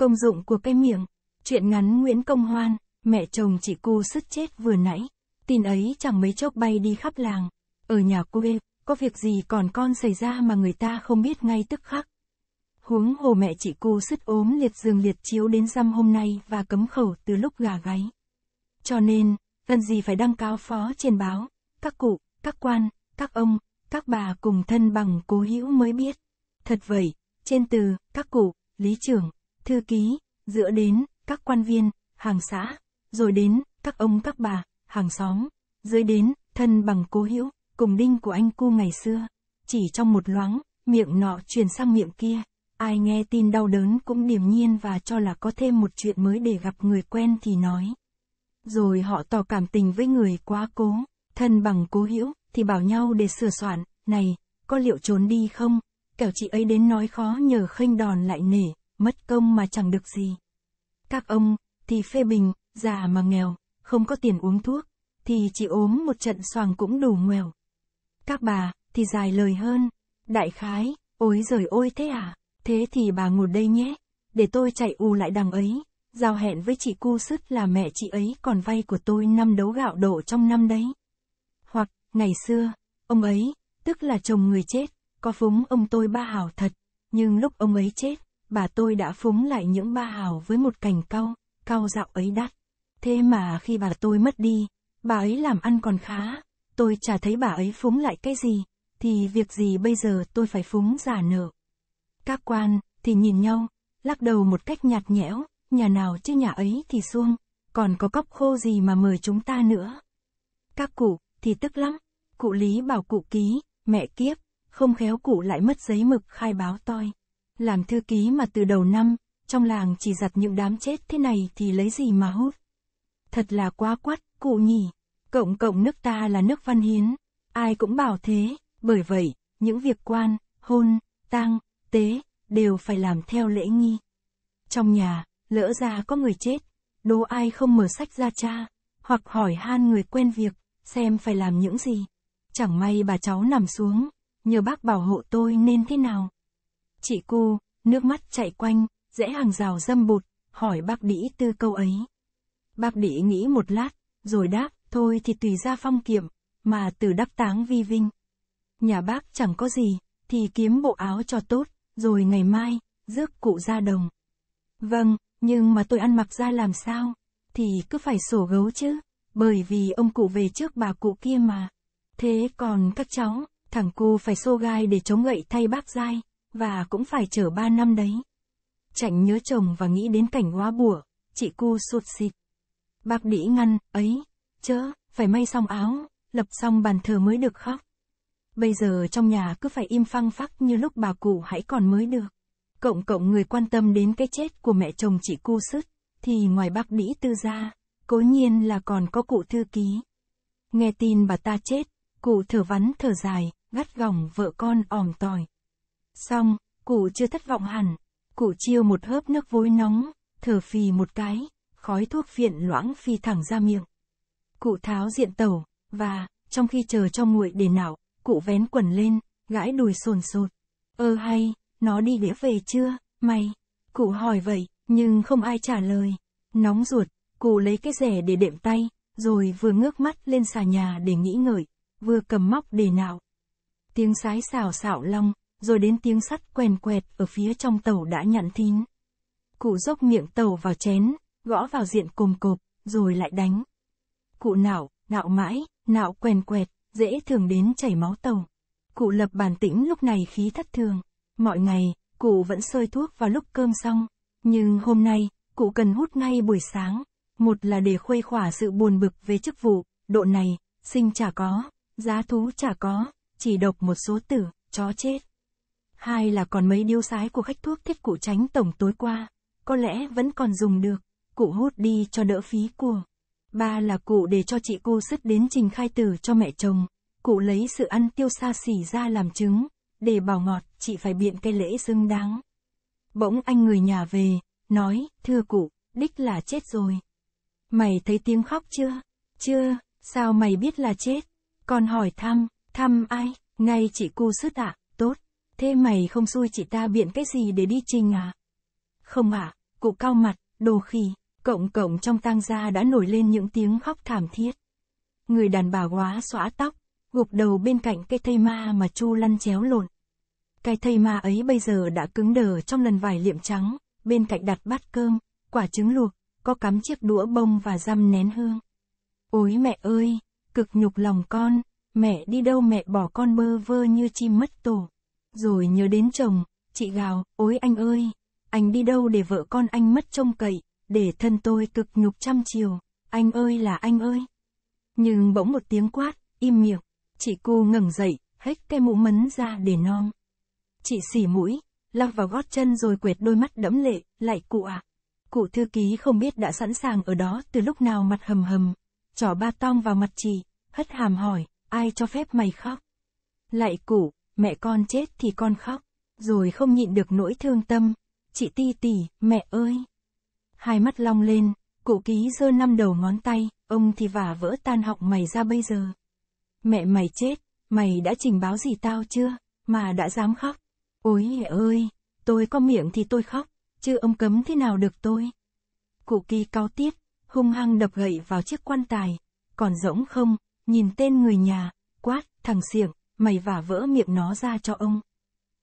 Công dụng của cái miệng. Chuyện ngắn Nguyễn Công Hoan, mẹ chồng chị cu sứt chết vừa nãy. Tin ấy chẳng mấy chốc bay đi khắp làng. Ở nhà quê, có việc gì còn con xảy ra mà người ta không biết ngay tức khắc. Huống hồ mẹ chị cu sứt ốm liệt giường liệt chiếu đến dăm hôm nay và cấm khẩu từ lúc gà gáy. Cho nên, cần gì phải đăng cáo phó trên báo, các cụ, các quan, các ông, các bà cùng thân bằng cố hữu mới biết. Thật vậy, trên từ, các cụ, lý trưởng, thư ký, dựa đến, các quan viên, hàng xã, rồi đến, các ông các bà, hàng xóm, dưới đến, thân bằng cố hữu, cùng đinh của anh cu ngày xưa. Chỉ trong một loáng, miệng nọ truyền sang miệng kia. Ai nghe tin đau đớn cũng điềm nhiên và cho là có thêm một chuyện mới để gặp người quen thì nói. Rồi họ tỏ cảm tình với người quá cố, thân bằng cố hữu, thì bảo nhau để sửa soạn, này, có liệu trốn đi không? Kẻo chị ấy đến nói khó nhờ khênh đòn lại nể, mất công mà chẳng được gì. Các ông, thì phê bình, già mà nghèo, không có tiền uống thuốc, thì chỉ ốm một trận xoàng cũng đủ nghèo. Các bà, thì dài lời hơn. Đại khái, ôi giời ôi thế à, thế thì bà ngồi đây nhé, để tôi chạy u lại đằng ấy. Giao hẹn với chị cu sứt là mẹ chị ấy còn vay của tôi năm đấu gạo đổ trong năm đấy. Hoặc, ngày xưa, ông ấy, tức là chồng người chết, có phúng ông tôi ba hảo thật, nhưng lúc ông ấy chết, bà tôi đã phúng lại những ba hào với một cành cau, cau dạo ấy đắt. Thế mà khi bà tôi mất đi, bà ấy làm ăn còn khá, tôi chả thấy bà ấy phúng lại cái gì, thì việc gì bây giờ tôi phải phúng giả nợ. Các quan, thì nhìn nhau, lắc đầu một cách nhạt nhẽo, nhà nào chứ nhà ấy thì xuông, còn có cốc khô gì mà mời chúng ta nữa. Các cụ, thì tức lắm, cụ lý bảo cụ ký, mẹ kiếp, không khéo cụ lại mất giấy mực khai báo toi. Làm thư ký mà từ đầu năm, trong làng chỉ giặt những đám chết thế này thì lấy gì mà hút. Thật là quá quắt, cụ nhỉ. Cộng cộng nước ta là nước văn hiến. Ai cũng bảo thế, bởi vậy, những việc quan, hôn, tang, tế, đều phải làm theo lễ nghi. Trong nhà, lỡ ra có người chết, đố ai không mở sách ra cha, hoặc hỏi han người quen việc, xem phải làm những gì. Chẳng may bà cháu nằm xuống, nhờ bác bảo hộ tôi nên thế nào. Chị cu, nước mắt chạy quanh, rẽ hàng rào dâm bụt, hỏi bác đĩ tư câu ấy. Bác đĩ nghĩ một lát, rồi đáp, thôi thì tùy ra phong kiệm, mà từ đắp táng vi vinh. Nhà bác chẳng có gì, thì kiếm bộ áo cho tốt, rồi ngày mai, rước cụ ra đồng. Vâng, nhưng mà tôi ăn mặc ra làm sao? Thì cứ phải sổ gấu chứ, bởi vì ông cụ về trước bà cụ kia mà. Thế còn các cháu, thằng cu phải xô gai để chống gậy thay bác giai và cũng phải chờ ba năm đấy. Chạnh nhớ chồng và nghĩ đến cảnh hoa bùa, chị cu sụt xịt. Bác đĩ ngăn, ấy, chớ, phải may xong áo, lập xong bàn thờ mới được khóc. Bây giờ trong nhà cứ phải im phăng phắc như lúc bà cụ hãy còn mới được. Cộng cộng người quan tâm đến cái chết của mẹ chồng chị cu sứt, thì ngoài bác đĩ tư ra, cố nhiên là còn có cụ thư ký. Nghe tin bà ta chết, cụ thở vắn thở dài, gắt gỏng vợ con òm tòi. Xong, cụ chưa thất vọng hẳn. Cụ chiêu một hớp nước vối nóng, thở phì một cái, khói thuốc phiện loãng phi thẳng ra miệng. Cụ tháo diện tẩu, và, trong khi chờ cho nguội để nảo, cụ vén quần lên, gãi đùi sồn sột. Ơ hay, nó đi đĩa về chưa, mày? Cụ hỏi vậy, nhưng không ai trả lời. Nóng ruột, cụ lấy cái rẻ để đệm tay, rồi vừa ngước mắt lên xà nhà để nghĩ ngợi, vừa cầm móc để nạo. Tiếng sái xào xạo long, rồi đến tiếng sắt quèn quẹt ở phía trong tàu đã nhặn thín. Cụ dốc miệng tàu vào chén, gõ vào diện cồm cộp, rồi lại đánh. Cụ não, nạo mãi, nạo quèn quẹt, dễ thường đến chảy máu tàu. Cụ lập bản tĩnh lúc này khí thất thường. Mọi ngày, cụ vẫn sơi thuốc vào lúc cơm xong. Nhưng hôm nay, cụ cần hút ngay buổi sáng. Một là để khuây khỏa sự buồn bực về chức vụ, độ này, sinh chả có, giá thú chả có, chỉ độc một số tử, chó chết hai là còn mấy điếu sái của khách thuốc thiết cụ tránh tổng tối qua, có lẽ vẫn còn dùng được, cụ hút đi cho đỡ phí của. Ba là cụ để cho chị cô sứt đến trình khai tử cho mẹ chồng, cụ lấy sự ăn tiêu xa xỉ ra làm chứng, để bảo ngọt chị phải biện cây lễ xứng đáng. Bỗng anh người nhà về, nói, thưa cụ, đích là chết rồi. Mày thấy tiếng khóc chưa? Chưa, sao mày biết là chết? Còn hỏi thăm, thăm ai? Ngay chị cô sứt ạ. À? Thế mày không xui chị ta biện cái gì để đi trình à? Không ạ, à, cụ cao mặt, đồ khỉ, cộng cộng trong tang gia đã nổi lên những tiếng khóc thảm thiết. Người đàn bà quá xóa tóc, gục đầu bên cạnh cây thây ma mà chu lăn chéo lộn. Cái thây ma ấy bây giờ đã cứng đờ trong lần vải liệm trắng, bên cạnh đặt bát cơm, quả trứng luộc, có cắm chiếc đũa bông và răm nén hương. Ôi mẹ ơi, cực nhục lòng con, mẹ đi đâu mẹ bỏ con bơ vơ như chim mất tổ. Rồi nhớ đến chồng, chị gào, ôi anh ơi, anh đi đâu để vợ con anh mất trông cậy, để thân tôi cực nhục trăm chiều, anh ơi là anh ơi. Nhưng bỗng một tiếng quát, im miệng, chị cu ngẩng dậy, hết cái mũ mấn ra để non. Chị xỉ mũi, lắc vào gót chân rồi quệt đôi mắt đẫm lệ, lại cụ ạ. À. Cụ thư ký không biết đã sẵn sàng ở đó từ lúc nào mặt hầm hầm, trỏ ba tong vào mặt chị, hất hàm hỏi, ai cho phép mày khóc. Lại cụ, mẹ con chết thì con khóc, rồi không nhịn được nỗi thương tâm. Chị Ti tỉ, mẹ ơi! Hai mắt long lên, cụ ký giơ năm đầu ngón tay, ông thì vả vỡ tan học mày ra bây giờ. Mẹ mày chết, mày đã trình báo gì tao chưa, mà đã dám khóc. Ôi mẹ ơi, tôi có miệng thì tôi khóc, chứ ông cấm thế nào được tôi. Cụ kỳ cao tiết, hung hăng đập gậy vào chiếc quan tài, còn rỗng không, nhìn tên người nhà, quát, thằng xiểng, mày vả vỡ miệng nó ra cho ông.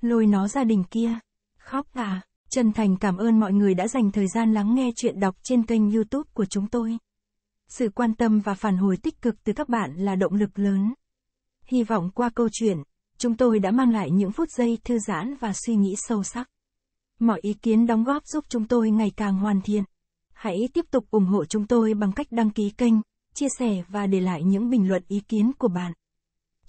Lôi nó ra đình kia. Khóc à. Chân thành cảm ơn mọi người đã dành thời gian lắng nghe chuyện đọc trên kênh youtube của chúng tôi. Sự quan tâm và phản hồi tích cực từ các bạn là động lực lớn. Hy vọng qua câu chuyện, chúng tôi đã mang lại những phút giây thư giãn và suy nghĩ sâu sắc. Mọi ý kiến đóng góp giúp chúng tôi ngày càng hoàn thiện. Hãy tiếp tục ủng hộ chúng tôi bằng cách đăng ký kênh, chia sẻ và để lại những bình luận ý kiến của bạn